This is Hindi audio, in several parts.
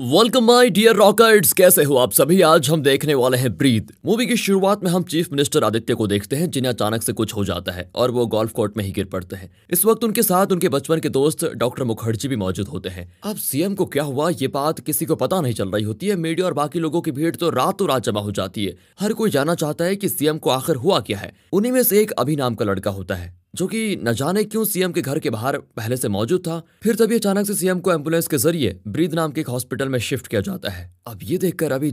वेलकम माय डियर रॉकर्ट्स कैसे हो आप सभी आज हम देखने वाले हैं ब्रीद मूवी की शुरुआत में हम चीफ मिनिस्टर आदित्य को देखते हैं जिन्हें अचानक से कुछ हो जाता है और वो गोल्फ कोर्ट में ही गिर पड़ते हैं इस वक्त उनके साथ उनके बचपन के दोस्त डॉक्टर मुखर्जी भी मौजूद होते हैं अब सीएम को क्या हुआ ये बात किसी को पता नहीं चल रही होती है मीडिया और बाकी लोगों की भीड़ तो रातों रात जमा हो जाती है हर कोई जाना चाहता है की सीएम को आखिर हुआ क्या है उन्हीं में से एक अभी नाम का लड़का होता है जो कि न जाने क्यों सीएम के घर के बाहर पहले से मौजूद था फिर तभी अचानक से सीएम को एम्बुलेंस के जरिए ब्रीद नाम के एक हॉस्पिटल में शिफ्ट किया जाता है अब ये देखकर अभी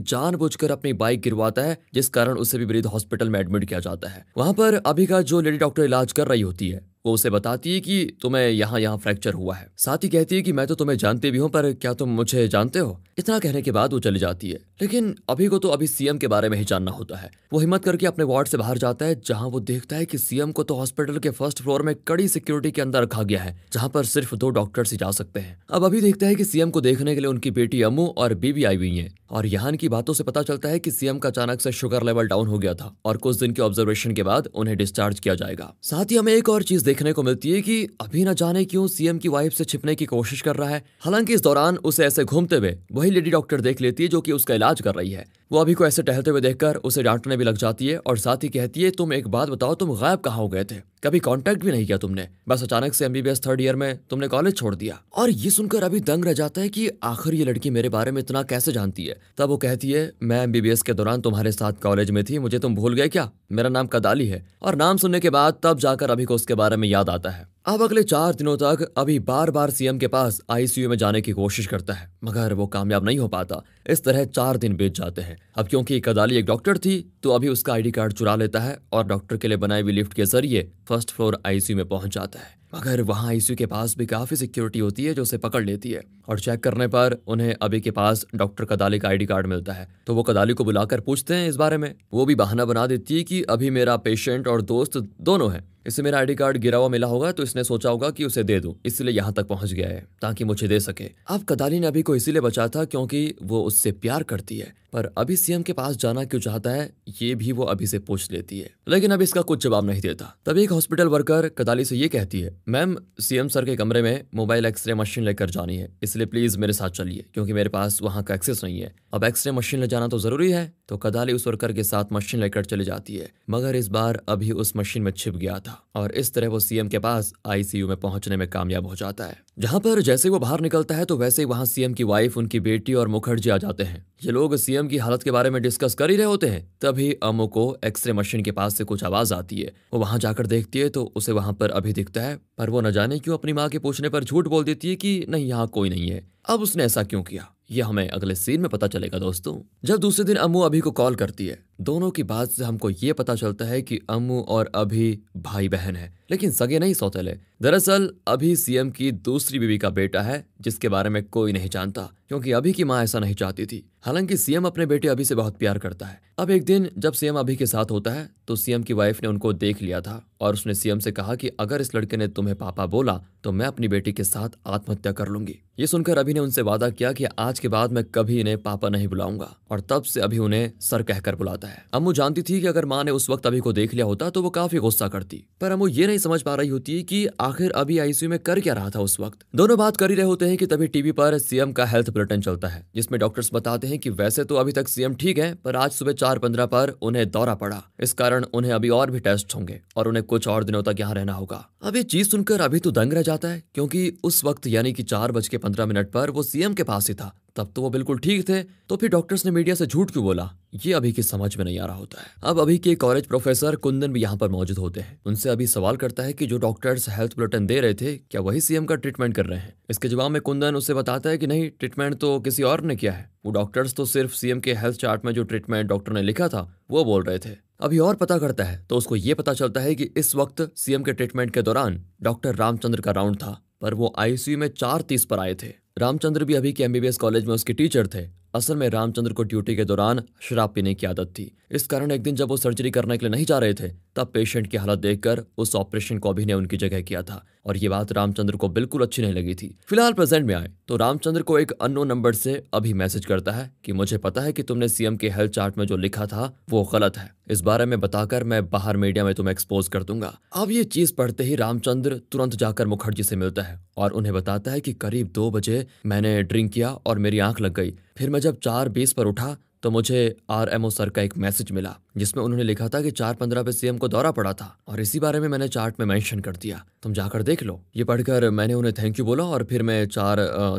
कर अपनी बाइक गिरवाता है जिस कारण उसे भी ब्रीद हॉस्पिटल में एडमिट किया जाता है वहां पर अभी का जो लेडी डॉक्टर इलाज कर रही होती है वो उसे बताती है कि तुम्हें यहाँ यहाँ फ्रैक्चर हुआ है साथ ही कहती है कि मैं तो तुम्हें जानती भी हूँ पर क्या तुम मुझे जानते हो इतना कहने के बाद वो चली जाती है लेकिन अभी को तो अभी सीएम के बारे में ही जानना होता है वो हिम्मत करके अपने वार्ड से बाहर जाता है जहाँ वो देखता है की सीएम को तो हॉस्पिटल के फर्स्ट फ्लोर में कड़ी सिक्योरिटी के अंदर रखा गया है जहाँ पर सिर्फ दो डॉक्टर्स ही जा सकते हैं अब अभी देखता है की सीएम को देखने के लिए उनकी बेटी अम्मू और बीबी आई हुई है और यहान की बातों से पता चलता है कि सीएम का अचानक से शुगर लेवल डाउन हो गया था और कुछ दिन के ऑब्जर्वेशन के बाद उन्हें डिस्चार्ज किया जाएगा साथ ही हमें एक और चीज देखने को मिलती है कि अभी न जाने क्यों सीएम की वाइफ से छिपने की कोशिश कर रहा है हालांकि इस दौरान उसे ऐसे घूमते हुए वही लेडी डॉक्टर देख लेती है जो की उसका इलाज कर रही है वो अभी को ऐसे टहलते हुए देखकर उसे डांटने भी लग जाती है और साथ ही कहती है तुम एक बात बताओ तुम गायब कहाँ हो गए थे कभी कांटेक्ट भी नहीं किया तुमने बस अचानक से एमबीबीएस थर्ड ईयर में तुमने कॉलेज छोड़ दिया और ये सुनकर अभी दंग रह जाता है कि आखिर ये लड़की मेरे बारे में इतना कैसे जानती है तब वो कहती है मैं एमबीबीएस के दौरान तुम्हारे साथ कॉलेज में थी मुझे तुम भूल गए क्या मेरा नाम कदाली है और नाम सुनने के बाद तब जाकर अभी को उसके बारे में याद आता है अब अगले चार दिनों तक अभी बार बार सीएम के पास आईसीयू में जाने की कोशिश करता है मगर वो कामयाब नहीं हो पाता इस तरह चार दिन बीत जाते हैं अब क्योंकि कदाली एक डॉक्टर थी तो अभी उसका आईडी कार्ड चुरा लेता है और डॉक्टर के लिए बनाई हुई लिफ्ट के जरिए फर्स्ट फ्लोर आईसीयू में पहुंच जाता है मगर वहाँ आईसीयू के पास भी काफ़ी सिक्योरिटी होती है जो उसे पकड़ लेती है और चेक करने पर उन्हें अभी के पास डॉक्टर कदाली का आईडी कार्ड मिलता है तो वो कदाली को बुलाकर पूछते हैं इस बारे में वो भी बहाना बना देती है कि अभी मेरा पेशेंट और दोस्त दोनों हैं इसे मेरा आईडी कार्ड गिरा हुआ मिला होगा तो इसने सोचा होगा कि उसे दे दूं इसलिए यहाँ तक पहुंच गया है ताकि मुझे दे सके अब कदाली ने अभी को इसीलिए बचा था क्योंकि वो उससे प्यार करती है पर अभी सीएम के पास जाना क्यों चाहता है ये भी वो अभी से पूछ लेती है लेकिन अब इसका कुछ जवाब नहीं देता तभी एक हॉस्पिटल वर्कर कदाली से ये कहती है मैम सीएम सर के कमरे में मोबाइल एक्सरे मशीन लेकर जानी है इसलिए प्लीज मेरे साथ चलिए क्योंकि मेरे पास वहाँ का एक्सेस नहीं है अब एक्सरे मशीन ले जाना तो जरूरी है तो कदाली उस वर्कर के साथ मशीन लेकर चली जाती है मगर इस बार अभी उस मशीन में छिप गया था और इस तरह वो सीएम के पास आईसीयू में पहुंचने में कामयाब हो जाता है जहां पर जैसे वो बाहर निकलता है तो वैसे ही वहां सीएम की वाइफ उनकी बेटी और मुखर्जी आ जाते हैं ये लोग सीएम की हालत के बारे में डिस्कस कर ही रहे होते हैं तभी अमो को एक्सरे मशीन के पास से कुछ आवाज आती है वो वहां जाकर देखती है तो उसे वहां पर अभी दिखता है पर वो न जाने क्यों अपनी माँ के पूछने पर झूठ बोल देती है कि नहीं यहाँ कोई नहीं है अब उसने ऐसा क्यों किया यह हमें अगले सीन में पता चलेगा दोस्तों जब दूसरे दिन अम्मू अभी को कॉल करती है दोनों की बात से हमको ये पता चलता है कि अम्मू और अभी भाई बहन है लेकिन सगे नहीं सौतेले दरअसल अभी सीएम की दूसरी दूसरी बीवी का बेटा है जिसके बारे में कोई नहीं जानता क्योंकि अभी की माँ ऐसा नहीं चाहती थी हालांकि सीएम अपने बेटे अभी से बहुत प्यार करता है अब एक दिन जब सीएम अभी के साथ होता है तो सीएम की वाइफ ने उनको देख लिया था और उसने सीएम से कहा कि अगर इस लड़के ने तुम्हें पापा बोला तो मैं अपनी बेटी के साथ आत्महत्या कर लूंगी ये सुनकर अभी ने उनसे वादा किया कि आज के बाद मैं कभी इन्हें पापा नहीं बुलाऊंगा और तब से अभी उन्हें सर कहकर बुलाता है अम्मू जानती थी कि अगर माँ ने उस वक्त अभी को देख लिया होता तो वो काफी गुस्सा करती पर अम्मू ये नहीं समझ पा रही होती की आखिर अभी आईसीयू में कर क्या रहा था उस वक्त दोनों बात कर ही रहे होते जानते हैं कि तभी टीवी पर सीएम का हेल्थ बुलेटिन चलता है जिसमें डॉक्टर्स बताते हैं कि वैसे तो अभी तक सीएम ठीक है पर आज सुबह चार पंद्रह पर उन्हें दौरा पड़ा इस कारण उन्हें अभी और भी टेस्ट होंगे और उन्हें कुछ और दिनों तक यहाँ रहना होगा अब ये चीज सुनकर अभी तो दंग रह जाता है क्योंकि उस वक्त यानी कि चार बज के पंद्रह मिनट पर वो सीएम के पास ही था तब तो वो बिल्कुल ठीक थे तो फिर डॉक्टर्स ने मीडिया से झूठ क्यों बोला ये अभी की समझ में नहीं आ रहा होता है अब अभी के कॉलेज प्रोफेसर कुंदन भी यहाँ पर मौजूद होते हैं उनसे अभी सवाल करता है कि जो डॉक्टर्स हेल्थ बुलेटिन दे रहे थे क्या वही सीएम का ट्रीटमेंट कर रहे हैं इसके जवाब में कुंदन उसे बताता है कि नहीं ट्रीटमेंट तो किसी और ने किया है वो डॉक्टर्स तो सिर्फ सीएम के हेल्थ चार्ट में जो ट्रीटमेंट डॉक्टर ने लिखा था वो बोल रहे थे अभी और पता करता है तो उसको ये पता चलता है कि इस वक्त सीएम के ट्रीटमेंट के दौरान डॉक्टर रामचंद्र का राउंड था पर वो आईसीयू में चार तीस पर आए थे रामचंद्र भी अभी के एमबीबीएस कॉलेज में उसके टीचर थे असल में रामचंद्र को ड्यूटी के दौरान शराब पीने की आदत थी इस कारण एक दिन जब वो सर्जरी करने के लिए नहीं जा रहे थे तब पेशेंट की हालत देखकर उस ऑपरेशन को अभी ने उनकी जगह किया था और ये बात रामचंद्र को बिल्कुल अच्छी नहीं लगी थी फिलहाल प्रेजेंट में आए तो रामचंद्र को एक अनो नंबर से अभी मैसेज करता है कि मुझे पता है कि तुमने सीएम के हेल्थ चार्ट में जो लिखा था वो गलत है इस बारे में बताकर मैं बाहर मीडिया में तुम्हें एक्सपोज कर दूंगा अब ये चीज पढ़ते ही रामचंद्र तुरंत जाकर मुखर्जी से मिलता है और उन्हें बताता है कि करीब दो बजे मैंने ड्रिंक किया और मेरी आंख लग गई फिर मैं जब चार बीस पर उठा तो मुझे आर एम ओ सर का एक मैसेज मिला जिसमें उन्होंने लिखा था कि चार पंद्रह पे सीएम को दौरा पड़ा था और इसी बारे में मैंने चार्ट में मेंशन कर दिया तुम जाकर देख लो ये पढ़कर मैंने उन्हें थैंक यू बोला और फिर मैं चार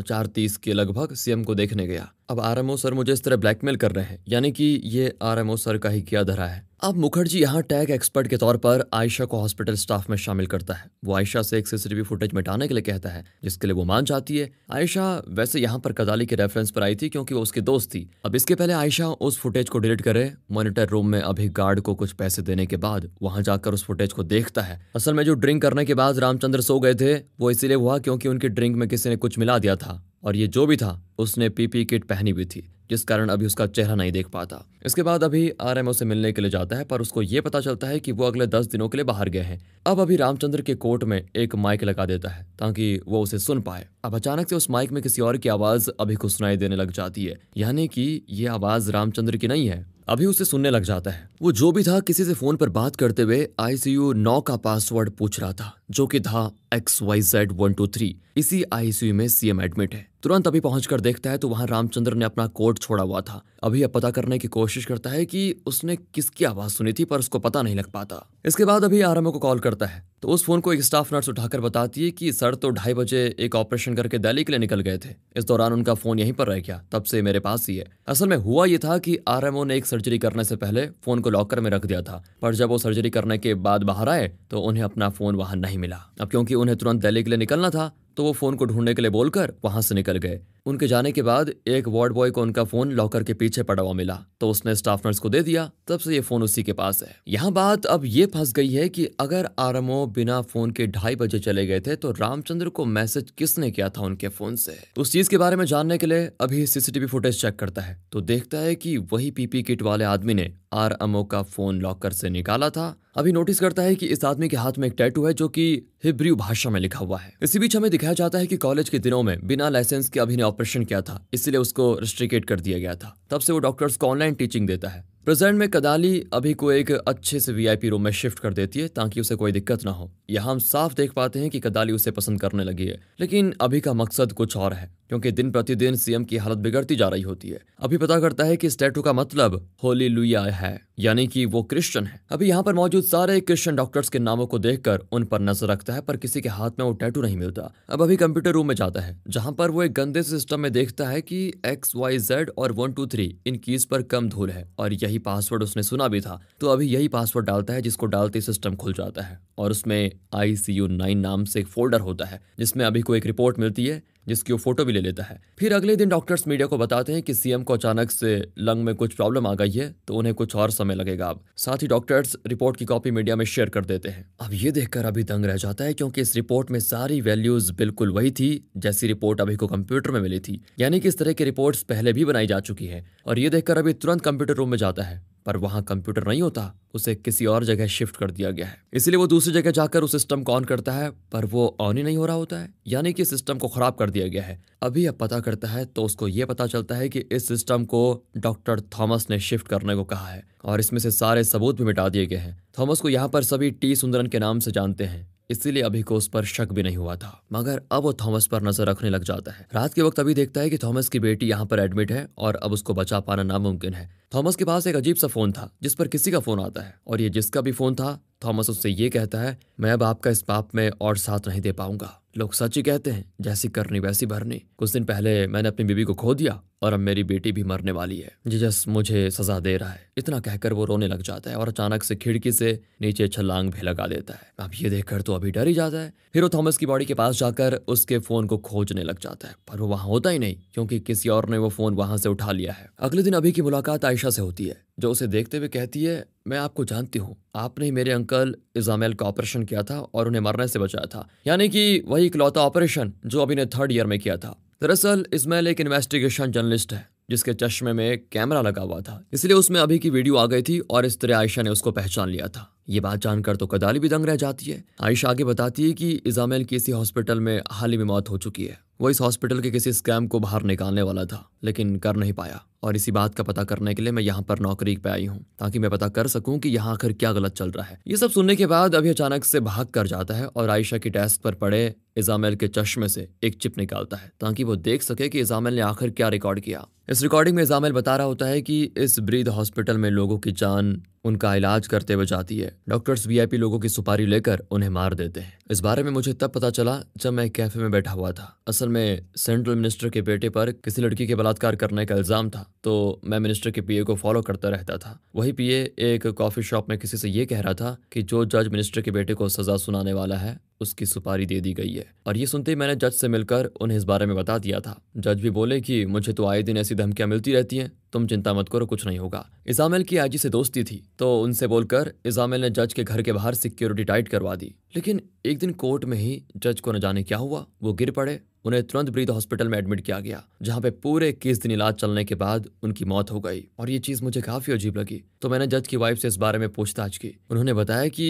चार तीस के लगभग सीएम को देखने गया अब आर एम ओ सर मुझे इस तरह ब्लैकमेल कर रहे हैं यानी कि ये आर एम ओ सर का ही किया धरा है अब मुखर्जी यहाँ टैग एक्सपर्ट के तौर पर आयशा को हॉस्पिटल स्टाफ में शामिल करता है वो आयशा से एक सीसीटीवी फुटेज मिटाने के लिए कहता है जिसके लिए वो मान जाती है आयशा वैसे यहाँ पर कदाली के रेफरेंस पर आई थी क्योंकि वो उसकी दोस्त थी अब इसके पहले आयशा उस फुटेज को डिलीट करे मॉनिटर रूम में अभी गार्ड को कुछ पैसे देने के बाद वहां जाकर उस फुटेज को देखता है असल में जो ड्रिंक करने के बाद रामचंद्र सो गए थे वो इसीलिए हुआ क्योंकि उनकी ड्रिंक में किसी ने कुछ मिला दिया था और ये जो भी था उसने पीपी किट पहनी हुई थी जिस कारण अभी उसका चेहरा नहीं देख पाता इसके बाद अभी आर ओ से मिलने के लिए जाता है पर उसको ये पता चलता है कि वो अगले दस दिनों के लिए बाहर गए हैं अब अभी रामचंद्र के कोर्ट में एक माइक लगा देता है ताकि वो उसे सुन पाए अब अचानक से उस माइक में किसी और की आवाज अभी को सुनाई देने लग जाती है यानी कि ये आवाज रामचंद्र की नहीं है अभी उसे सुनने लग जाता है वो जो भी था किसी से फोन पर बात करते हुए आईसीयू नौ का पासवर्ड पूछ रहा था जो कि था x y z one two three इसी आईसीयू में सीएम एडमिट है तुरंत अभी पहुंचकर देखता है तो वहां रामचंद्र ने अपना कोट छोड़ा हुआ था अभी अब पता करने की कोशिश करता है कि उसने किसकी आवाज सुनी थी पर उसको पता नहीं लग पाता इसके बाद अभी आरएमओ को कॉल करता है तो उस फोन को एक स्टाफ नर्स उठाकर बताती है कि सर तो ढाई बजे एक ऑपरेशन करके दिल्ली के लिए निकल गए थे इस दौरान उनका फोन यहीं पर रह गया तब से मेरे पास ही है असल में हुआ ये था कि आरएमओ ने एक सर्जरी करने से पहले फोन को लॉकर में रख दिया था पर जब वो सर्जरी करने के बाद बाहर आए तो उन्हें अपना फोन वहां नहीं मिला अब क्योंकि उन्हें तुरंत दिल्ली के लिए निकलना था तो वो फ़ोन को ढूंढने के लिए बोलकर वहां से निकल गए उनके जाने के बाद एक वार्ड बॉय को उनका फोन लॉकर के पीछे पड़ा हुआ मिला तो उसने स्टाफ नर्स को दे दिया तब से ये फोन उसी के पास है यहाँ बात अब ये फंस गई है कि अगर आरमो बिना फोन के ढाई बजे चले गए थे तो रामचंद्र को मैसेज किसने किया था उनके फोन से तो उस चीज के बारे में जानने के लिए अभी सीसीटीवी फुटेज चेक करता है तो देखता है की वही पीपी किट वाले आदमी ने आर अमो का फोन लॉकर से निकाला था अभी नोटिस करता है कि इस आदमी के हाथ में एक टैटू है जो कि हिब्रू भाषा में लिखा हुआ है इसी बीच हमें दिखाया जाता है कि कॉलेज के दिनों में बिना लाइसेंस के अभी ने ऑपरेशन किया था इसलिए उसको रिस्ट्रिकेट कर दिया गया था तब से वो डॉक्टर्स को ऑनलाइन टीचिंग देता है प्रेजेंट में कदाली अभी को एक अच्छे से वीआईपी रूम में शिफ्ट कर देती है ताकि उसे कोई दिक्कत ना हो यह हम साफ देख पाते हैं कि कदाली उसे पसंद करने लगी है लेकिन अभी का मकसद कुछ और है क्योंकि दिन प्रतिदिन सीएम की हालत बिगड़ती जा रही होती है अभी पता करता है कि स्टैटू का मतलब होली लुया है यानी कि वो क्रिश्चियन है अभी यहाँ पर मौजूद सारे क्रिश्चियन डॉक्टर्स के नामों को देखकर उन पर नजर रखता है पर किसी के हाथ में वो टैटू नहीं मिलता अब अभी कंप्यूटर रूम में जाता है जहाँ पर वो एक गंदे सिस्टम में देखता है की एक्स वाई जेड और वन टू थ्री इन कीज पर कम धूल है और यही यही पासवर्ड उसने सुना भी था तो अभी यही पासवर्ड डालता है जिसको डालते सिस्टम खुल जाता है और उसमें आई सी यू नाइन नाम से एक फोल्डर होता है जिसमें अभी को एक रिपोर्ट मिलती है जिसकी वो फोटो भी ले लेता है फिर अगले दिन डॉक्टर्स मीडिया को बताते हैं कि सीएम को अचानक से लंग में कुछ प्रॉब्लम आ गई है तो उन्हें कुछ और समय लगेगा अब साथ ही डॉक्टर्स रिपोर्ट की कॉपी मीडिया में शेयर कर देते हैं अब ये देखकर अभी दंग रह जाता है क्योंकि इस रिपोर्ट में सारी वैल्यूज बिल्कुल वही थी जैसी रिपोर्ट अभी को कंप्यूटर में मिली थी यानी कि इस तरह की रिपोर्ट पहले भी बनाई जा चुकी है और ये देखकर अभी तुरंत कंप्यूटर रूम में जाता है पर वहां कंप्यूटर नहीं होता उसे किसी और जगह शिफ्ट कर दिया गया है इसलिए वो दूसरी जगह जाकर उस सिस्टम को ऑन करता है पर वो ऑन ही नहीं हो रहा होता है यानी कि सिस्टम को खराब कर दिया गया है अभी अब पता करता है तो उसको ये पता चलता है कि इस सिस्टम को डॉक्टर थॉमस ने शिफ्ट करने को कहा है और इसमें से सारे सबूत भी मिटा दिए गए हैं थॉमस को यहाँ पर सभी टी सुंदरन के नाम से जानते हैं इसीलिए अभी को उस पर शक भी नहीं हुआ था मगर अब वो थॉमस पर नजर रखने लग जाता है रात के वक्त अभी देखता है कि थॉमस की बेटी यहाँ पर एडमिट है और अब उसको बचा पाना नामुमकिन है थॉमस के पास एक अजीब सा फोन था जिस पर किसी का फोन आता है और ये जिसका भी फोन था थॉमस उससे ये कहता है मैं अब आपका इस पाप में और साथ नहीं दे पाऊंगा लोग सच ही कहते हैं जैसी करनी वैसी भरनी कुछ दिन पहले मैंने अपनी बीबी को खो दिया और अब मेरी बेटी भी मरने वाली है जीजस मुझे सजा दे रहा है इतना कहकर वो रोने लग जाता है और अचानक से खिड़की से नीचे छलांग भी लगा देता है अब ये देखकर तो अभी डर ही जाता है फिर वो थॉमस की बॉडी के पास जाकर उसके फोन को खोजने लग जाता है पर वो वहां होता ही नहीं क्योंकि किसी और ने वो फोन वहां से उठा लिया है अगले दिन अभी की मुलाकात आयशा से होती है जो उसे देखते हुए कहती है मैं आपको जानती हूँ आपने ही मेरे अंकल इजामेल का ऑपरेशन किया था और उन्हें मरने से बचाया था यानी कि वही इकलौता ऑपरेशन जो अभी ने थर्ड ईयर में किया था दरअसल इसमें एक इन्वेस्टिगेशन जर्नलिस्ट है जिसके चश्मे में कैमरा लगा हुआ था इसलिए उसमें अभी की वीडियो आ गई थी और इस तरह आयशा ने उसको पहचान लिया था ये बात जानकर तो कदाली भी दंग रह जाती है आयशा आगे बताती है कि इजामेल की इसी हॉस्पिटल में हाल ही में मौत हो चुकी है वो इस हॉस्पिटल के किसी स्कैम को बाहर निकालने वाला था लेकिन कर नहीं पाया और इसी बात का पता करने के लिए मैं यहाँ पर नौकरी पे आई हूँ ताकि मैं पता कर सकूँ कि यहाँ आखिर क्या गलत चल रहा है ये सब सुनने के बाद अभी अचानक से भाग कर जाता है और आयशा की डेस्क पर पड़े इजामेल के चश्मे से एक चिप निकालता है ताकि वो देख सके कि इजामेल ने आखिर क्या रिकॉर्ड किया इस रिकॉर्डिंग में इजामेल बता रहा होता है कि इस ब्रीद हॉस्पिटल में लोगों की जान उनका इलाज करते हुए जाती है डॉक्टर्स वी लोगों की सुपारी लेकर उन्हें मार देते हैं इस बारे में मुझे तब पता चला जब मैं कैफे में बैठा हुआ था असल में सेंट्रल मिनिस्टर के बेटे पर किसी लड़की के बलात्कार करने का इल्जाम था तो मैं मिनिस्टर के पीए को फॉलो करता रहता था वही पीए एक कॉफ़ी शॉप में किसी से ये कह रहा था कि जो जज मिनिस्टर के बेटे को सज़ा सुनाने वाला है उसकी सुपारी दे दी गई है और ये सुनते ही मैंने जज से मिलकर उन्हें इस बारे में बता दिया था जज भी बोले कि मुझे तो आए दिन ऐसी धमकियां मिलती रहती हैं तुम चिंता मत करो कुछ नहीं होगा इजामिल की आजी से दोस्ती थी तो उनसे बोलकर इजामिल ने जज के घर के बाहर सिक्योरिटी टाइट करवा दी लेकिन एक दिन कोर्ट में ही जज को न जाने क्या हुआ वो गिर पड़े उन्हें तुरंत ब्रीद हॉस्पिटल में एडमिट किया गया जहां पे पूरे इक्कीस दिन इलाज चलने के बाद उनकी मौत हो गई और ये चीज मुझे काफी अजीब लगी तो मैंने जज की वाइफ से इस बारे में पूछताछ की उन्होंने बताया कि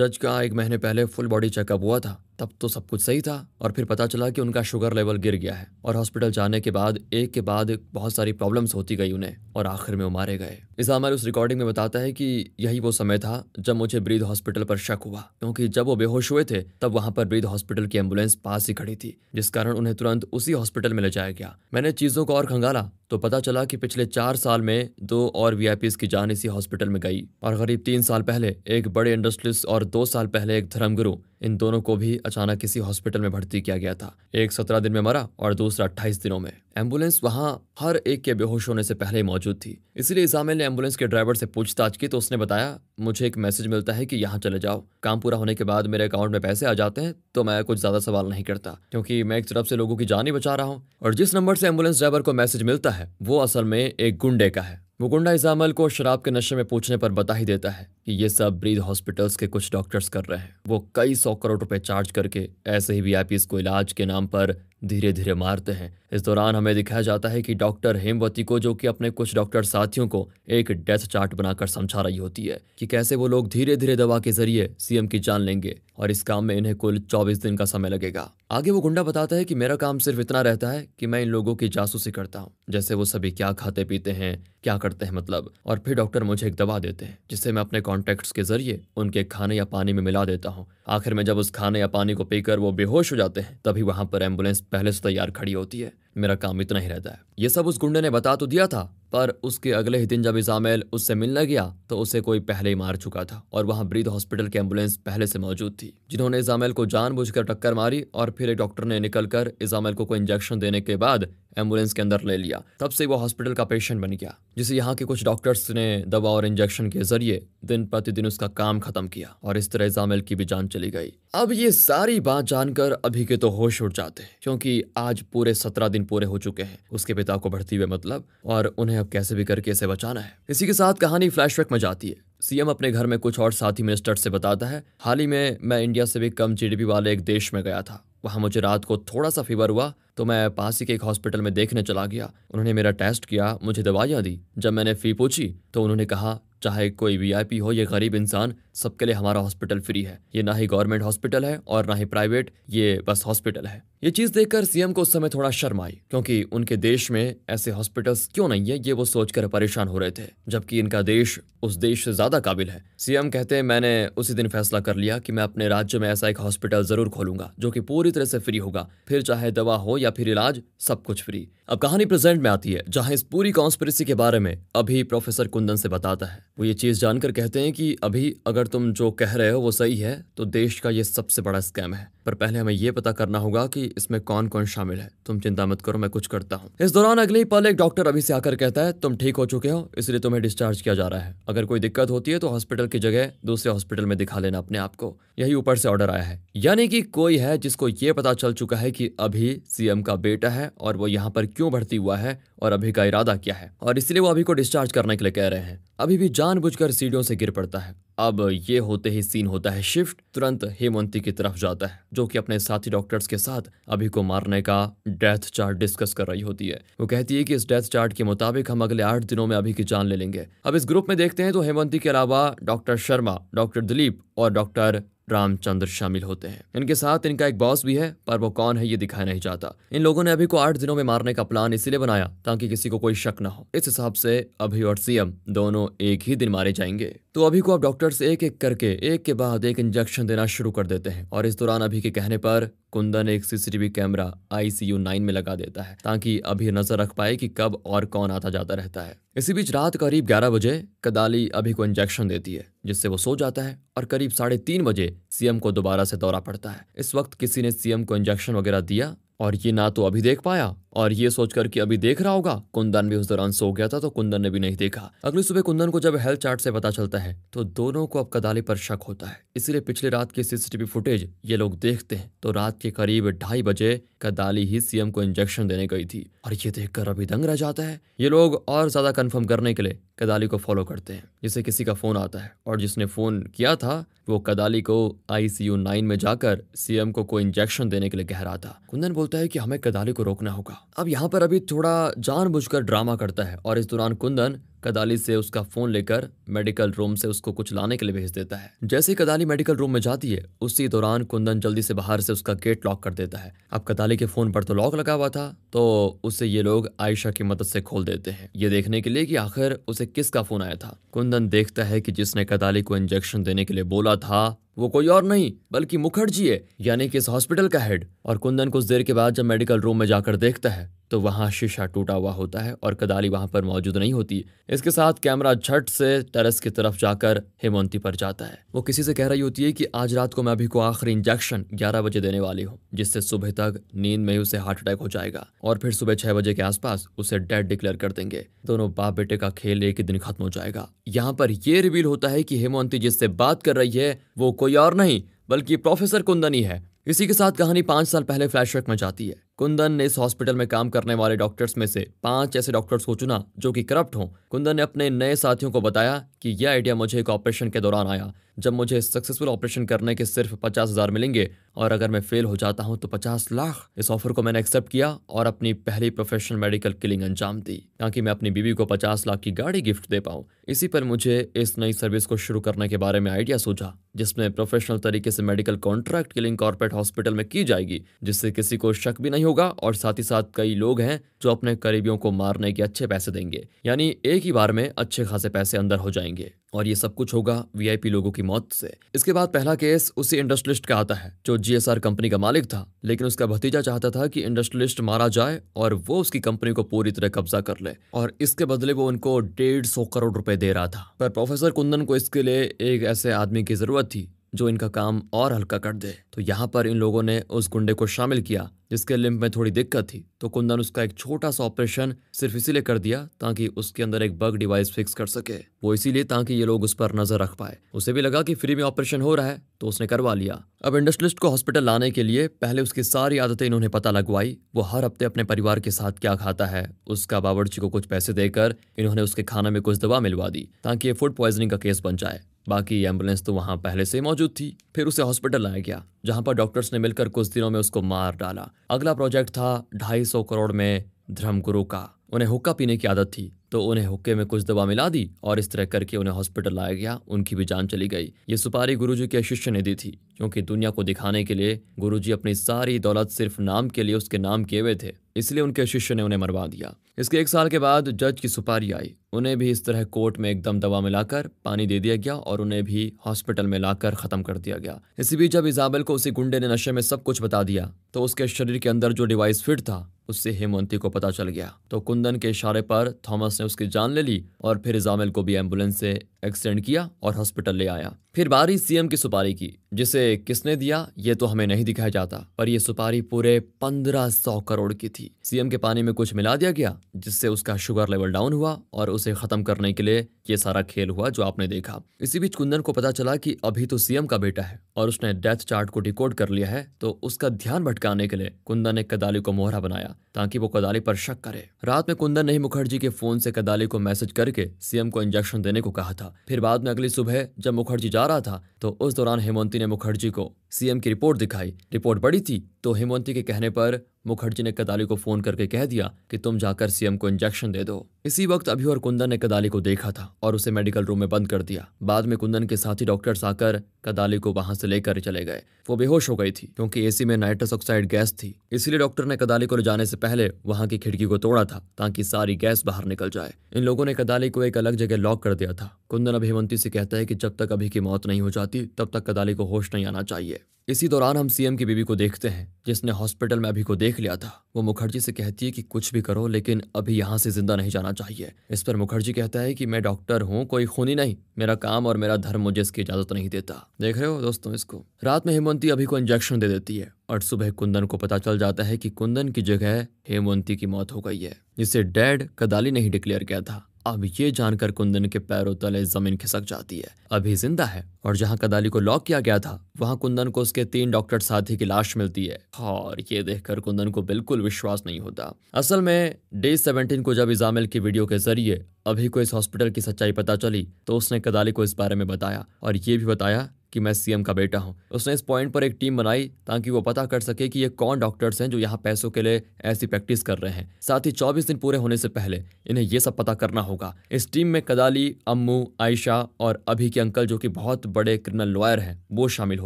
जज का एक महीने पहले फुल बॉडी चेकअप हुआ था तब तो सब कुछ सही था और फिर पता चला कि उनका शुगर लेवल गिर गया है और हॉस्पिटल जाने के बाद एक के बाद बहुत सारी प्रॉब्लम्स होती गई उन्हें और आखिर में वो मारे गए इस उस रिकॉर्डिंग में बताता है कि यही वो समय था जब मुझे ब्रीद हॉस्पिटल पर शक हुआ क्योंकि जब वो बेहोश हुए थे तब वहां पर ब्रीद हॉस्पिटल की एम्बुलेंस पास ही खड़ी थी जिस कारण उन्हें तुरंत उसी हॉस्पिटल में ले जाया गया मैंने चीजों को और खंगाला तो पता चला कि पिछले चार साल में दो और वी की जान इसी हॉस्पिटल में गई और करीब तीन साल पहले एक बड़े इंडस्ट्रियलिस्ट और दो साल पहले एक धर्मगुरु इन दोनों को भी अचानक किसी हॉस्पिटल में भर्ती किया गया था एक सत्रह दिन में मरा और दूसरा अट्ठाईस दिनों में एम्बुलेंस वहां हर एक के बेहोश होने से पहले मौजूद थी इसलिए इजामिल ने एम्बुलेंस के ड्राइवर से पूछताछ की तो उसने बताया मुझे एक मैसेज मिलता है कि यहाँ चले जाओ काम पूरा होने के बाद मेरे अकाउंट में पैसे आ जाते हैं तो मैं कुछ ज्यादा सवाल नहीं करता क्योंकि मैं एक तरफ से लोगों की जान ही बचा रहा हूँ और जिस नंबर से एम्बुलेंस ड्राइवर को मैसेज मिलता है वो असल में एक गुंडे का है मुकुंडा इस अमल को शराब के नशे में पूछने पर बता ही देता है कि ये सब ब्रीद हॉस्पिटल्स के कुछ डॉक्टर्स कर रहे हैं वो कई सौ करोड़ रुपए चार्ज करके ऐसे ही वी को इलाज के नाम पर धीरे धीरे मारते हैं इस दौरान हमें दिखाया जाता है कि डॉक्टर हेमवती को जो कि अपने कुछ डॉक्टर साथियों को एक डेथ चार्ट बनाकर समझा रही होती है कि कैसे वो लोग धीरे धीरे दवा के जरिए सीएम की जान लेंगे और इस काम में इन्हें कुल चौबीस दिन का समय लगेगा आगे वो गुंडा बताता है कि मेरा काम सिर्फ इतना रहता है कि मैं इन लोगों की जासूसी करता हूँ जैसे वो सभी क्या खाते पीते हैं क्या करते हैं मतलब और फिर डॉक्टर मुझे एक दवा देते हैं जिसे मैं अपने कॉन्टेक्ट के जरिए उनके खाने या पानी में मिला देता हूँ आखिर में जब उस खाने या पानी को पीकर वो बेहोश हो जाते हैं तभी वहां पर एम्बुलेंस पहले से तैयार खड़ी होती है मेरा काम इतना ही रहता है ये सब उस गुंडे ने बता तो दिया था पर उसके अगले ही दिन जब इजामेल उससे मिलने गया तो उसे कोई पहले ही मार चुका था और वहां ब्रीद हॉस्पिटल की एम्बुलेंस पहले से मौजूद थी जिन्होंने इजामेल को जानबूझकर टक्कर मारी और फिर एक डॉक्टर ने निकलकर इजामेल को कोई इंजेक्शन देने के बाद एम्बुलेंस के अंदर ले लिया तब से वो हॉस्पिटल का पेशेंट बन गया जिसे यहाँ के कुछ डॉक्टर्स ने दवा और इंजेक्शन के जरिए दिन प्रतिदिन उसका काम खत्म किया और इस तरह इजामेल की भी जान चली गई अब ये सारी बात जानकर अभी के तो होश उड़ जाते हैं क्योंकि आज पूरे सत्रह दिन पूरे हो चुके हैं उसके पिता को बढ़ती हुए मतलब और उन्हें अब कैसे भी करके इसे बचाना है इसी के साथ कहानी फ्लैशबैक में जाती है सीएम अपने घर में कुछ और साथी मिनिस्टर से बताता है हाल ही में मैं इंडिया से भी कम जीडीपी वाले एक देश में गया था वहाँ मुझे रात को थोड़ा सा फीवर हुआ तो मैं पास ही के एक हॉस्पिटल में देखने चला गया उन्होंने मेरा टेस्ट किया मुझे दवाइयाँ दी जब मैंने फ़ी पूछी तो उन्होंने कहा चाहे कोई वीआईपी हो या गरीब इंसान सबके लिए हमारा हॉस्पिटल फ्री है ये ना ही गवर्नमेंट हॉस्पिटल है और ना ही प्राइवेट ये बस हॉस्पिटल है ये चीज देखकर सीएम को उस समय थोड़ा शर्म आई क्योंकि उनके देश में ऐसे हॉस्पिटल्स क्यों नहीं है ये वो सोचकर परेशान हो रहे थे जबकि इनका देश उस देश से ज्यादा काबिल है सीएम कहते हैं मैंने उसी दिन फैसला कर लिया कि मैं अपने राज्य में ऐसा एक हॉस्पिटल जरूर खोलूंगा जो कि पूरी तरह से फ्री होगा फिर चाहे दवा हो या फिर इलाज सब कुछ फ्री अब कहानी प्रेजेंट में आती है जहां इस पूरी कॉन्स्पिरसी के बारे में अभी प्रोफेसर कुंदन से बताता है वो ये चीज जानकर कहते हैं कि अभी अगर तुम जो कह रहे हो वो सही है तो देश का ये सबसे बड़ा स्कैम है पर पहले हमें यह पता करना होगा कि इसमें कौन कौन शामिल है तुम चिंता मत करो मैं कुछ करता हूँ इस दौरान अगले ही पल एक डॉक्टर अभी से आकर कहता है तुम ठीक हो चुके हो इसलिए तुम्हें डिस्चार्ज किया जा रहा है अगर कोई दिक्कत होती है तो हॉस्पिटल की जगह दूसरे हॉस्पिटल में दिखा लेना अपने आप को यही ऊपर से ऑर्डर आया है यानी कि कोई है जिसको ये पता चल चुका है कि अभी सीएम का बेटा है और वो यहाँ पर क्यों भर्ती हुआ है और अभी का इरादा क्या है और इसलिए वो अभी को डिस्चार्ज करने के लिए कह रहे हैं अभी भी जान बुझ कर से गिर पड़ता है अब ये होते ही सीन होता है शिफ्ट तुरंत हेमंती की तरफ जाता है जो कि अपने साथी डॉक्टर्स के साथ अभी को मारने का डेथ चार्ट डिस्कस कर रही होती है वो कहती है कि इस डेथ चार्ट के मुताबिक हम अगले आठ दिनों में अभी की जान ले लेंगे अब इस ग्रुप में देखते हैं तो हेमंती के अलावा डॉक्टर शर्मा डॉक्टर दिलीप और डॉक्टर रामचंद्र शामिल होते हैं इनके साथ इनका एक बॉस भी है पर वो कौन है ये दिखाया नहीं जाता इन लोगों ने अभी को आठ दिनों में मारने का प्लान इसीलिए बनाया ताकि किसी को कोई शक न हो इस हिसाब से अभी और सीएम दोनों एक ही दिन मारे जाएंगे तो अभी को अब डॉक्टर्स एक एक करके एक के बाद एक इंजेक्शन देना शुरू कर देते हैं और इस दौरान अभी के कहने पर कुंदन एक सीसीटीवी कैमरा आईसीयू नाइन में लगा देता है ताकि अभी नजर रख पाए कि कब और कौन आता जाता रहता है इसी बीच रात करीब ग्यारह बजे कदाली अभी को इंजेक्शन देती है जिससे वो सो जाता है और करीब साढ़े तीन बजे सीएम को दोबारा से दौरा पड़ता है इस वक्त किसी ने सीएम को इंजेक्शन वगैरह दिया और ये ना तो अभी देख पाया और ये सोचकर कि अभी देख रहा होगा कुंदन भी उस दौरान सो गया था तो कुंदन ने भी नहीं देखा अगली सुबह कुंदन को जब हेल्थ चार्ट से पता चलता है तो दोनों को अब कदाली पर शक होता है इसलिए पिछले रात की सीसीटीवी फुटेज ये लोग देखते हैं तो रात के करीब ढाई बजे कदाली ही सीएम को इंजेक्शन देने गई थी और ये देखकर अभी दंग रह जाता है ये लोग और ज्यादा कन्फर्म करने के लिए कदाली को फॉलो करते हैं जिसे किसी का फोन आता है और जिसने फोन किया था वो कदाली को आईसीयू नाइन में जाकर सीएम को कोई इंजेक्शन देने के लिए कह रहा था कुंदन बोलता है कि हमें कदाली को रोकना होगा अब यहाँ पर अभी थोड़ा जानबूझकर ड्रामा करता है और इस दौरान कुंदन कदाली से उसका फोन लेकर मेडिकल रूम से उसको कुछ लाने के लिए भेज देता है जैसे ही कदाली मेडिकल रूम में जाती है उसी दौरान कुंदन जल्दी से बाहर से उसका गेट लॉक कर देता है अब कदाली के फोन पर तो लॉक लगा हुआ था तो उसे ये लोग आयशा की मदद से खोल देते हैं ये देखने के लिए कि आखिर उसे किसका फोन आया था कुंदन देखता है कि जिसने कदाली को इंजेक्शन देने के लिए बोला था वो कोई और नहीं बल्कि मुखर्जी है यानी कि इस हॉस्पिटल का हेड और कुंदन कुछ देर के बाद जब मेडिकल रूम में जाकर देखता है तो वहाँ शीशा टूटा हुआ होता है और कदाली वहाँ पर मौजूद नहीं होती इसके साथ कैमरा झट से टेरेस की तरफ जाकर हेमंती पर जाता है वो किसी से कह रही होती है कि आज रात को मैं अभी को आखिरी इंजेक्शन 11 बजे देने वाली हूँ जिससे सुबह तक नींद में ही उसे हार्ट अटैक हो जाएगा और फिर सुबह छह बजे के आसपास उसे डेड डिक्लेयर कर देंगे दोनों बाप बेटे का खेल एक ही दिन खत्म हो जाएगा यहाँ पर यह रिवील होता है की हेमंती जिससे बात कर रही है वो कोई और नहीं बल्कि प्रोफेसर कुंदनी है इसी के साथ कहानी पांच साल पहले फ्लैशबैक में जाती है कुंदन ने इस हॉस्पिटल में काम करने वाले डॉक्टर्स में से पांच ऐसे डॉक्टर्स को चुना जो कि करप्ट हों कुंदन ने अपने नए साथियों को बताया कि यह आइडिया मुझे एक ऑपरेशन के दौरान आया जब मुझे सक्सेसफुल ऑपरेशन करने के सिर्फ पचास हजार मिलेंगे और अगर मैं फेल हो जाता हूँ तो पचास लाख इस ऑफर को मैंने एक्सेप्ट किया और अपनी पहली प्रोफेशनल मेडिकल किलिंग अंजाम दी ताकि मैं अपनी बीवी को पचास लाख की गाड़ी गिफ्ट दे पाऊँ इसी पर मुझे इस नई सर्विस को शुरू करने के बारे में आइडिया सोचा जिसमें प्रोफेशनल तरीके से medical contract killing corporate hospital में की जाएगी जिससे किसी को शक भी नहीं होगा और साथ ही साथ कई लोग हैं जो अपने करीबियों को मारने के अच्छे पैसे देंगे यानी एक ही बार में अच्छे खासे पैसे अंदर हो जाएंगे और ये सब कुछ होगा वीआईपी लोगों की मौत से इसके बाद पहला केस उसी इंडस्ट्रियलिस्ट का आता है जो जीएसआर कंपनी का मालिक था लेकिन उसका भतीजा चाहता था कि इंडस्ट्रियलिस्ट मारा जाए और वो उसकी कंपनी को पूरी तरह कब्जा कर ले और इसके बदले वो उनको डेढ़ सौ करोड़ रुपए दे रहा था पर प्रोफेसर कुंदन को इसके लिए एक ऐसे आदमी की जरूरत थी जो इनका काम और हल्का कर दे तो यहाँ पर इन लोगों ने उस गुंडे को शामिल किया जिसके लिम्ब में थोड़ी दिक्कत थी तो कुंदन उसका एक छोटा सा ऑपरेशन सिर्फ इसीलिए कर दिया ताकि उसके अंदर एक बग डिवाइस फिक्स कर सके वो इसीलिए ताकि ये लोग उस पर नजर रख पाए उसे भी लगा कि फ्री में ऑपरेशन हो रहा है तो उसने करवा लिया अब इंडस्ट्रिस्ट को हॉस्पिटल लाने के लिए पहले उसकी सारी आदतें इन्होंने पता लगवाई वो हर हफ्ते अपने परिवार के साथ क्या खाता है उसका बावर्ची को कुछ पैसे देकर इन्होंने उसके खाना में कुछ दवा मिलवा दी ताकि ये फूड पॉइजनिंग का केस बन जाए बाकी एम्बुलेंस तो वहाँ पहले से मौजूद थी फिर उसे हॉस्पिटल लाया गया जहाँ पर डॉक्टर्स ने मिलकर कुछ दिनों में उसको मार डाला अगला प्रोजेक्ट था ढाई सौ करोड़ में धर्मगुरु का उन्हें हुक्का पीने की आदत थी तो उन्हें हुक्के में कुछ दवा मिला दी और इस तरह करके उन्हें हॉस्पिटल लाया गया उनकी भी जान चली गई ये सुपारी गुरुजी के शिष्य ने दी थी क्योंकि दुनिया को दिखाने के लिए गुरुजी अपनी सारी दौलत सिर्फ नाम के लिए उसके नाम किए हुए थे इसलिए उनके शिष्य ने उन्हें मरवा दिया इसके एक साल के बाद जज की सुपारी आई उन्हें भी इस तरह कोर्ट में एकदम दवा मिलाकर पानी दे दिया गया और उन्हें भी हॉस्पिटल में लाकर ख़त्म कर दिया गया इसी बीच जब इजाबल को उसी गुंडे ने नशे में सब कुछ बता दिया तो उसके शरीर के अंदर जो डिवाइस फिट था उससे हेमवंती को पता चल गया तो कुंदन के इशारे पर थॉमस ने उसकी जान ले ली और फिर इजामेल को भी एम्बुलेंस से एक्सीडेंट किया और हॉस्पिटल ले आया फिर बारी सीएम की सुपारी की जिसे किसने दिया ये तो हमें नहीं दिखाया जाता पर यह सुपारी पूरे पंद्रह सौ करोड़ की थी सीएम के पानी में कुछ मिला दिया गया जिससे उसका शुगर लेवल डाउन हुआ और उसे ख़त्म करने के लिए ये सारा खेल हुआ जो आपने देखा इसी बीच कुंदन को पता चला कि अभी तो सीएम का बेटा है और उसने डेथ चार्ट को डिकोड कर लिया है तो उसका ध्यान भटकाने के लिए कुंदन ने कदाली को मोहरा बनाया ताकि वो कदाली पर शक करे रात में कुंदन ने ही मुखर्जी के फोन से कदाली को मैसेज करके सीएम को इंजेक्शन देने को कहा था फिर बाद में अगली सुबह जब मुखर्जी जा रहा था तो उस दौरान हेमंती ने मुखर्जी को सीएम की रिपोर्ट दिखाई रिपोर्ट बड़ी थी तो हेमंती के कहने पर मुखर्जी ने कदाली को फोन करके कह दिया कि तुम जाकर सीएम को इंजेक्शन दे दो इसी वक्त अभी और कुंदन ने कदाली को देखा था और उसे मेडिकल रूम में बंद कर दिया बाद में कुंदन के साथी डॉक्टर्स आकर कदाली को वहां से लेकर चले गए वो बेहोश हो गई थी क्योंकि एसी में नाइट्रस ऑक्साइड गैस थी इसलिए डॉक्टर ने कदाली को ले जाने से पहले वहां की खिड़की को तोड़ा था ताकि सारी गैस बाहर निकल जाए इन लोगों ने कदाली को एक अलग जगह लॉक कर दिया था कुंदन अभिमंती से कहता है कि जब तक अभी की मौत नहीं हो जाती तब तक कदाली को होश नहीं आना चाहिए इसी दौरान हम सीएम की बीबी को देखते हैं जिसने हॉस्पिटल में अभी को देख लिया था वो मुखर्जी से कहती है कि कुछ भी करो लेकिन अभी यहाँ से जिंदा नहीं जाना चाहिए इस पर मुखर्जी कहता है कि मैं डॉक्टर हूँ कोई खूनी नहीं मेरा काम और मेरा धर्म मुझे इसकी इजाजत नहीं देता देख रहे हो दोस्तों इसको रात में हेमंती अभी को इंजेक्शन दे देती है और सुबह कुंदन को पता चल जाता है कि कुंदन की जगह हेमंती की मौत हो गई है जिसे डैड कदाली ने ही डिक्लेयर किया था अब ये जानकर कुंदन के पैरों तले जमीन खिसक जाती है अभी जिंदा है और जहां कदाली को लॉक किया गया था वहां कुंदन को उसके तीन डॉक्टर साथी की लाश मिलती है और ये देखकर कुंदन को बिल्कुल विश्वास नहीं होता असल में डे सेवेंटीन को जब इजामिल की वीडियो के जरिए अभी को इस हॉस्पिटल की सच्चाई पता चली तो उसने कदाली को इस बारे में बताया और ये भी बताया कि मैं सीएम का बेटा हूं उसने इस पॉइंट पर एक टीम बनाई ताकि वो पता कर सके कि ये कौन डॉक्टर्स हैं जो यहाँ पैसों के लिए ऐसी प्रैक्टिस कर रहे हैं साथ ही चौबीस दिन पूरे होने से पहले इन्हें ये सब पता करना होगा इस टीम में कदाली अम्मू आयशा और अभी के अंकल जो कि बहुत बड़े क्रिमिनल लॉयर हैं वो शामिल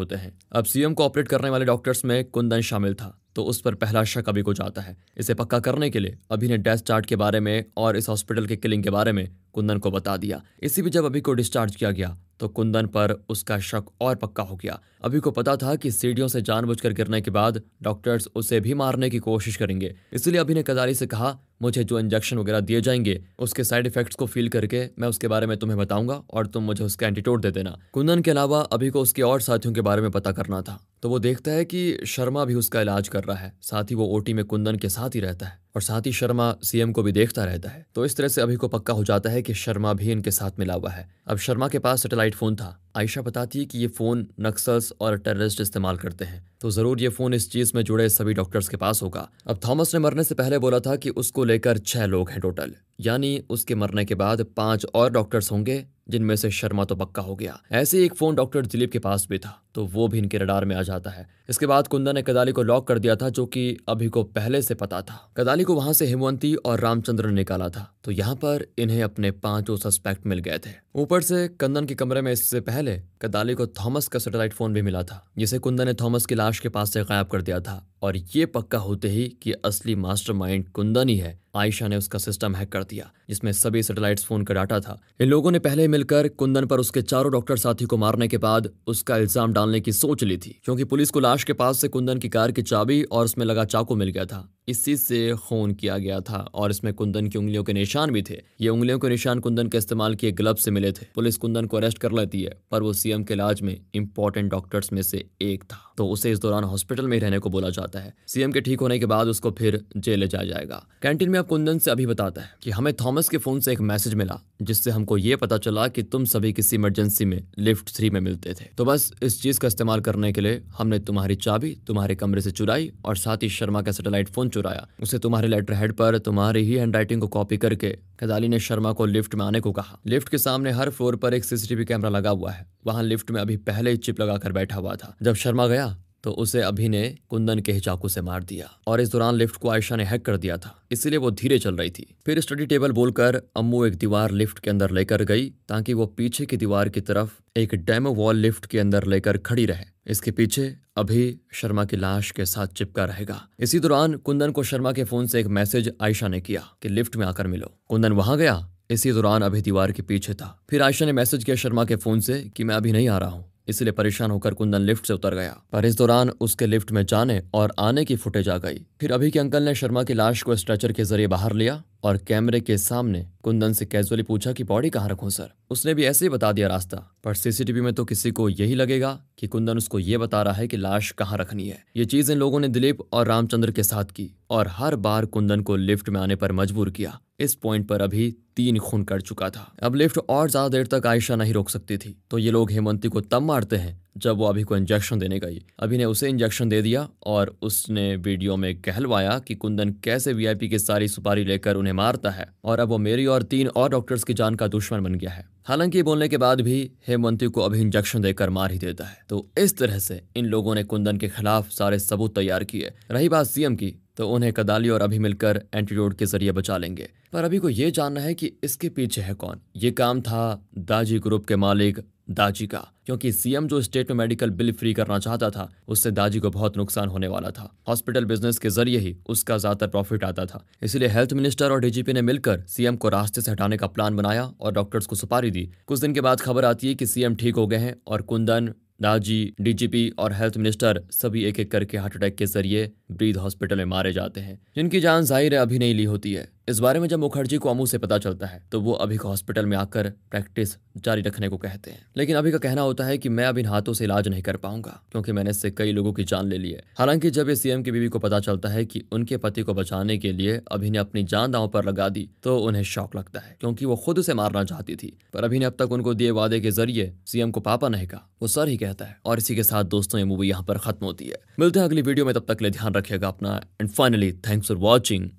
होते हैं अब सीएम को ऑपरेट करने वाले डॉक्टर्स में कुंदन शामिल था तो उस पर पहला शक अभी को जाता है इसे पक्का करने के लिए अभी ने डेथ चार्ट के बारे में और इस हॉस्पिटल के किलिंग के बारे में कुंदन को बता दिया इसी भी जब अभी को डिस्चार्ज किया गया तो कुंदन पर उसका शक और पक्का हो गया अभी को पता था कि सीढ़ियों से जानबूझकर गिरने के बाद डॉक्टर्स उसे भी मारने की कोशिश करेंगे इसलिए अभी ने कदारी से कहा मुझे जो इंजेक्शन वगैरह दिए जाएंगे उसके साइड इफेक्ट्स को फील करके मैं उसके बारे में तुम्हें बताऊंगा और तुम मुझे उसका एंटीटोड दे देना कुंदन के अलावा अभी को उसके और साथियों के बारे में पता करना था तो वो देखता है कि शर्मा भी उसका इलाज कर रहा है साथ ही वो ओटी में कुंदन के साथ ही रहता है और साथ ही शर्मा सीएम को भी देखता रहता है तो इस तरह से अभी को पक्का हो जाता है कि शर्मा भी इनके साथ मिला हुआ है अब शर्मा के पास सेटेलाइट फोन था आयशा बताती है कि ये फोन नक्सल्स और टेररिस्ट इस्तेमाल करते हैं तो जरूर ये फोन इस चीज में जुड़े सभी डॉक्टर्स के पास होगा अब थॉमस ने मरने से पहले बोला था कि उसको लेकर छह लोग हैं टोटल यानी उसके मरने के बाद पांच और डॉक्टर्स होंगे जिनमें से शर्मा तो पक्का हो गया ऐसे एक फोन डॉक्टर दिलीप के पास भी था तो वो भी इनके रडार में आ जाता है इसके बाद कुंदा ने कदाली को लॉक कर दिया था जो कि अभी को पहले से पता था कदाली को वहां से हेमवंती और रामचंद्र ने निकाला था तो यहाँ पर इन्हें अपने पांचों सस्पेक्ट मिल गए थे ऊपर से कंदन के कमरे में इससे पहले कदाली को थॉमस का सैटेलाइट फोन भी मिला था जिसे कुंदन ने थॉमस की लाश के पास से गायब कर दिया था और ये पक्का होते ही कि असली मास्टरमाइंड कुंदन ही है आयशा ने उसका सिस्टम हैक कर दिया जिसमें सभी सैटेलाइट फोन का डाटा था इन लोगों ने पहले मिलकर कुंदन पर उसके चारों डॉक्टर साथी को मारने के बाद उसका इल्जाम डालने की सोच ली थी क्योंकि पुलिस को लाश के पास से कुंदन की कार की चाबी और उसमें लगा चाकू मिल गया था इसी से खून किया गया था और इसमें कुंदन की उंगलियों के निशान भी थे ये उंगलियों के निशान कुंदन के इस्तेमाल किए ग्लब से मिले थे पुलिस कुंदन को अरेस्ट कर लेती है पर वो सीएम के इलाज में इंपॉर्टेंट डॉक्टर्स में से एक था तो उसे इस दौरान हॉस्पिटल में रहने को बोला जाता है सीएम के ठीक होने के बाद उसको फिर जेल ले जाया जाएगा कैंटीन में अब कुंदन से अभी बताता है कि हमें थॉमस के फोन से एक मैसेज मिला जिससे हमको ये पता चला कि तुम सभी किसी इमरजेंसी में लिफ्ट थ्री में मिलते थे तो बस इस चीज का इस्तेमाल करने के लिए हमने तुम्हारी चाबी तुम्हारे कमरे से चुराई और साथ ही शर्मा का सेटेलाइट फोन चुराया उसे तुम्हारे लेटर हेड पर तुम्हारी ही हैंडराइटिंग को कॉपी करके खदाली ने शर्मा को लिफ्ट में आने को कहा लिफ्ट के सामने हर फ्लोर पर एक सीसीटीवी कैमरा लगा हुआ है वहां लिफ्ट में अभी पहले ही चिप लगाकर बैठा हुआ था जब शर्मा गया तो उसे अभी ने कुंदन के हिचाकू चाकू से मार दिया और इस दौरान लिफ्ट को आयशा ने हैक कर दिया था इसीलिए वो धीरे चल रही थी फिर स्टडी टेबल बोलकर अम्मू एक दीवार लिफ्ट के अंदर लेकर गई ताकि वो पीछे की दीवार की तरफ एक डेमो वॉल लिफ्ट के अंदर लेकर खड़ी रहे इसके पीछे अभी शर्मा की लाश के साथ चिपका रहेगा इसी दौरान कुंदन को शर्मा के फोन से एक मैसेज आयशा ने किया कि लिफ्ट में आकर मिलो कुंदन वहां गया इसी दौरान अभी दीवार के पीछे था फिर आयशा ने मैसेज किया शर्मा के फोन से कि मैं अभी नहीं आ रहा हूँ इसलिए परेशान होकर कुंदन लिफ्ट से उतर गया पर इस दौरान उसके लिफ्ट में जाने और आने की फुटेज आ गई फिर अभी के अंकल ने शर्मा की लाश को स्ट्रेचर के जरिए बाहर लिया और कैमरे के सामने कुंदन से कैजुअली पूछा कि बॉडी कहाँ रखूं सर उसने भी ऐसे ही बता दिया रास्ता पर सीसीटीवी में तो किसी को यही लगेगा कि कुंदन उसको ये बता रहा है कि लाश कहाँ रखनी है ये चीज इन लोगों ने दिलीप और रामचंद्र के साथ की और हर बार कुंदन को लिफ्ट में आने पर मजबूर किया इस पॉइंट पर अभी तीन खून कर चुका था अब लिफ्ट और ज्यादा देर तक आयशा नहीं रोक सकती थी तो ये लोग हेमंती को तब मारते हैं जब वो अभी को इंजेक्शन देने गई अभी ने उसे इंजेक्शन दे दिया और उसने वीडियो में कहलवाया कि कुंदन कैसे वीआईपी की सारी सुपारी लेकर उन्हें मारता है और अब वो मेरी और तीन और डॉक्टर्स की जान का दुश्मन बन गया है हालांकि बोलने के बाद भी हेमवंती को अभी इंजेक्शन देकर मार ही देता है तो इस तरह से इन लोगों ने कुंदन के खिलाफ सारे सबूत तैयार किए रही बात सीएम की तो उन्हें कदाली और अभी मिलकर एंटीडोड के जरिए बचा लेंगे पर अभी को ये जानना है कि इसके पीछे है कौन ये काम था दाजी ग्रुप के मालिक दाजी का क्योंकि सीएम जो स्टेट में मेडिकल बिल फ्री करना चाहता था उससे दाजी को बहुत नुकसान होने वाला था हॉस्पिटल बिजनेस के जरिए ही उसका ज्यादातर प्रॉफिट आता था इसलिए हेल्थ मिनिस्टर और डीजीपी ने मिलकर सीएम को रास्ते से हटाने का प्लान बनाया और डॉक्टर्स को सुपारी दी कुछ दिन के बाद खबर आती है कि सीएम ठीक हो गए हैं और कुंदन दाजी डीजीपी और हेल्थ मिनिस्टर सभी एक एक करके हार्ट अटैक के जरिए ब्रीद हॉस्पिटल में मारे जाते हैं जिनकी जान जाहिर अभी नहीं ली होती है इस बारे में जब मुखर्जी को अमू से पता चलता है तो वो अभी को हॉस्पिटल में आकर प्रैक्टिस जारी रखने को कहते हैं लेकिन अभी का कहना होता है कि मैं अब इन हाथों से इलाज नहीं कर पाऊंगा क्योंकि मैंने इससे कई लोगों की जान ले ली है हालांकि जब ये सीएम की बीवी को पता चलता है कि उनके पति को बचाने के लिए अभी ने अपनी जान दाव पर लगा दी तो उन्हें शौक लगता है क्योंकि वो खुद उसे मारना चाहती थी पर अभी ने अब तक उनको दिए वादे के जरिए सीएम को पापा नहीं कहा वो सर ही कहता है और इसी के साथ दोस्तों ये मूवी यहाँ पर खत्म होती है मिलते हैं अगली वीडियो में तब तक ले ध्यान रखेगा अपना and finally thanks for watching